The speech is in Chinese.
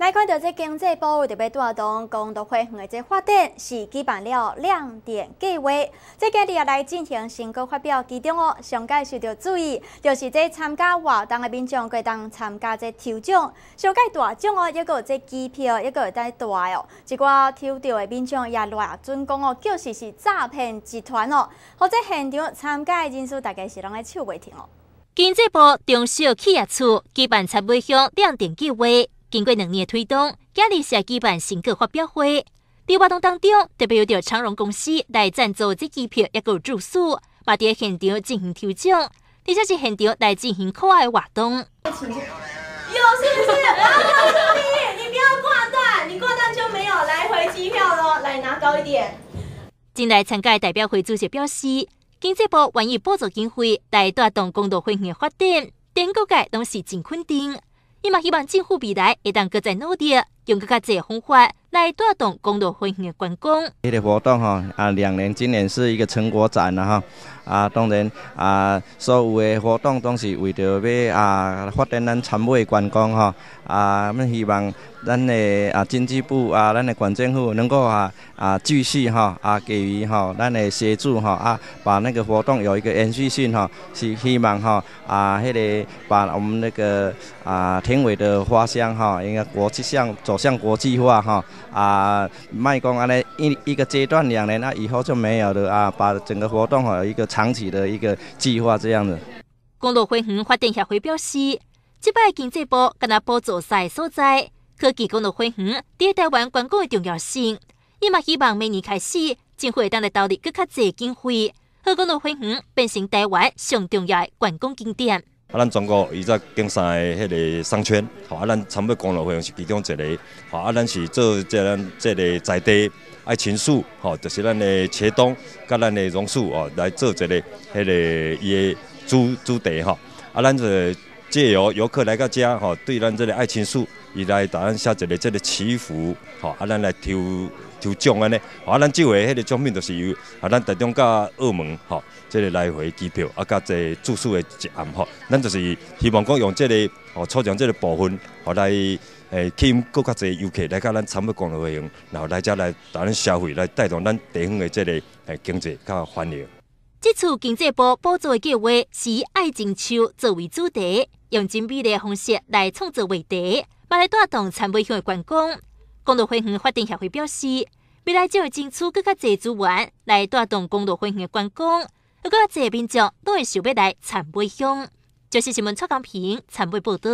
来看到这经济部特别带动公投会场的这发展，是举办了亮点计划。这家里来进行成果发表，其中哦，上届需要注意，就是这参加活动的民众过会当参加这抽奖。上届大奖哦，一个这机票，一个在大哦，一寡抽到的民众也来啊，讲哦，确实是诈骗集团哦，或者现场参加人数大概是拢个数位停哦。经济部中小企业处举办插尾乡亮点计划。经过两年的推动，今年是来举办成果发表会。在活动当中，特别有到长荣公司来赞助这机票，也个住宿，还伫个现场进行抽奖，而且是现场来进行可爱的活动。有是是？不事事，告诉你你不要挂断，你挂断就没有来回机票咯。来拿高一点。前来参加代表会主席表示，经济部愿意补助经费来带动公路飞行发展，整个界都是真肯定。伊嘛希望政府未来会当搁在努力，用搁较侪方法来带动公路返乡的观光。这个活动哈啊，两年，今年是一个成果展了哈。啊，当然啊，所有的活动都是为着要啊发展咱陈美观光哈啊，咱希望咱的啊经济部啊，咱的县政府能够啊啊继续哈啊给予哈咱的协助哈啊，把那个活动有一个延续性哈，是希望哈啊，迄个把我们那个啊田尾的花香哈，应该国际向走向国际化哈啊，卖讲安尼一一个阶段两年，那以后就没有了啊，把整个活动有一个长期的一个计划这样的。公路花园发展协会表示，即摆经济部跟他补助赛所在科技公路花园，伫台湾观光的重要性，伊嘛希望明年开始，政府会当来投入更加侪经费，让公路花园变成台湾上重要观光景点。啊，咱全国伊只金山的迄个商圈，吼啊，咱长尾公路会用是其中一个，吼啊，咱是做即个咱即个宅地，爱情树，吼，就是咱的茄冬，甲咱的榕树，哦，来做一个迄个伊的主主题，吼，啊，咱就。借由游客来到家吼，对咱这个爱情树，伊来当咱下一个这个祈福吼，啊咱来抽抽奖安尼，啊咱即回迄个奖品就是由啊咱台中甲澳门吼，这个来回机票啊甲这住宿的一暗吼，咱就是希望讲用这个吼抽奖这个部分，来诶吸引更较侪游客来到咱长乐公路行，然后来遮来咱消费来带动咱地方的这个诶经济甲繁荣。这次经济部补助的计划是以爱情树作为主题，用精美的方式来创作话题，嘛来带动陈美乡的观光。公路花园发展协会表示，未来将会争取更加多资源来带动公路花园的观光，更加多民众都会想要来陈美乡。就是新闻蔡康平陈美报道。